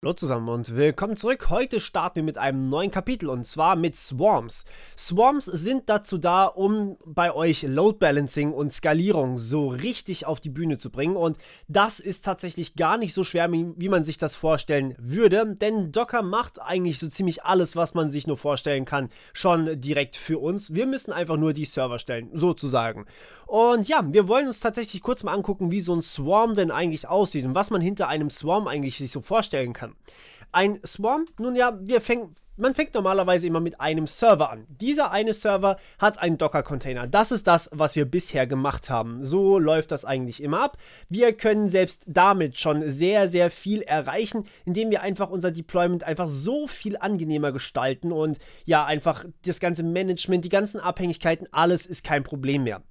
Hallo zusammen und willkommen zurück. Heute starten wir mit einem neuen Kapitel und zwar mit Swarms. Swarms sind dazu da, um bei euch Load Balancing und Skalierung so richtig auf die Bühne zu bringen und das ist tatsächlich gar nicht so schwer, wie man sich das vorstellen würde, denn Docker macht eigentlich so ziemlich alles, was man sich nur vorstellen kann, schon direkt für uns. Wir müssen einfach nur die Server stellen, sozusagen. Und ja, wir wollen uns tatsächlich kurz mal angucken, wie so ein Swarm denn eigentlich aussieht und was man hinter einem Swarm eigentlich sich so vorstellen kann machen. Ein Swarm, nun ja, wir fängen man fängt normalerweise immer mit einem Server an. Dieser eine Server hat einen Docker-Container. Das ist das, was wir bisher gemacht haben. So läuft das eigentlich immer ab. Wir können selbst damit schon sehr, sehr viel erreichen, indem wir einfach unser Deployment einfach so viel angenehmer gestalten und ja, einfach das ganze Management, die ganzen Abhängigkeiten, alles ist kein Problem mehr.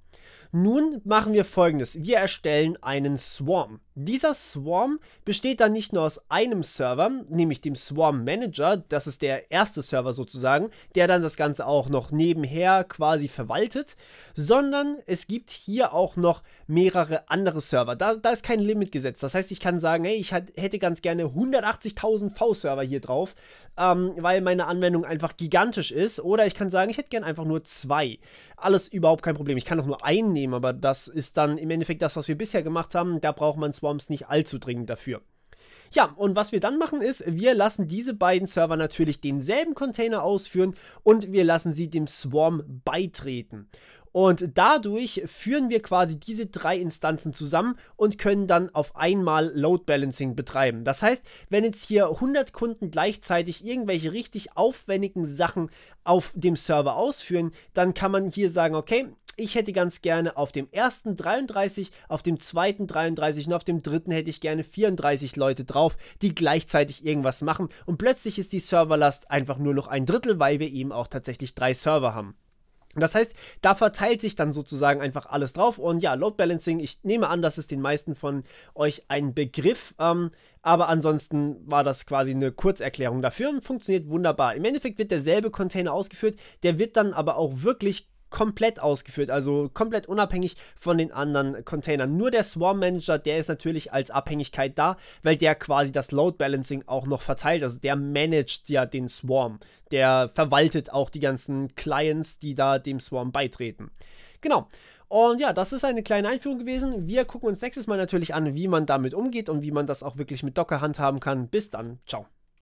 Nun machen wir folgendes. Wir erstellen einen Swarm. Dieser Swarm besteht dann nicht nur aus einem Server, nämlich dem Swarm Manager, das ist der erste Server sozusagen, der dann das Ganze auch noch nebenher quasi verwaltet, sondern es gibt hier auch noch mehrere andere Server. Da, da ist kein Limit gesetzt. Das heißt, ich kann sagen, hey, ich hätte ganz gerne 180.000 V-Server hier drauf, ähm, weil meine Anwendung einfach gigantisch ist. Oder ich kann sagen, ich hätte gerne einfach nur zwei. Alles überhaupt kein Problem. Ich kann auch nur einen annehmen, aber das ist dann im Endeffekt das, was wir bisher gemacht haben. Da braucht man Swarms nicht allzu dringend dafür. Ja, und was wir dann machen ist, wir lassen diese beiden Server natürlich denselben Container ausführen und wir lassen sie dem Swarm beitreten. Und dadurch führen wir quasi diese drei Instanzen zusammen und können dann auf einmal Load Balancing betreiben. Das heißt, wenn jetzt hier 100 Kunden gleichzeitig irgendwelche richtig aufwendigen Sachen auf dem Server ausführen, dann kann man hier sagen, okay, ich hätte ganz gerne auf dem ersten 33, auf dem zweiten 33 und auf dem dritten hätte ich gerne 34 Leute drauf, die gleichzeitig irgendwas machen. Und plötzlich ist die Serverlast einfach nur noch ein Drittel, weil wir eben auch tatsächlich drei Server haben. Das heißt, da verteilt sich dann sozusagen einfach alles drauf. Und ja, Load Balancing, ich nehme an, das ist den meisten von euch ein Begriff. Ähm, aber ansonsten war das quasi eine Kurzerklärung dafür und funktioniert wunderbar. Im Endeffekt wird derselbe Container ausgeführt, der wird dann aber auch wirklich komplett ausgeführt, also komplett unabhängig von den anderen Containern. Nur der Swarm Manager, der ist natürlich als Abhängigkeit da, weil der quasi das Load Balancing auch noch verteilt. Also der managt ja den Swarm. Der verwaltet auch die ganzen Clients, die da dem Swarm beitreten. Genau. Und ja, das ist eine kleine Einführung gewesen. Wir gucken uns nächstes Mal natürlich an, wie man damit umgeht und wie man das auch wirklich mit Docker handhaben kann. Bis dann. Ciao.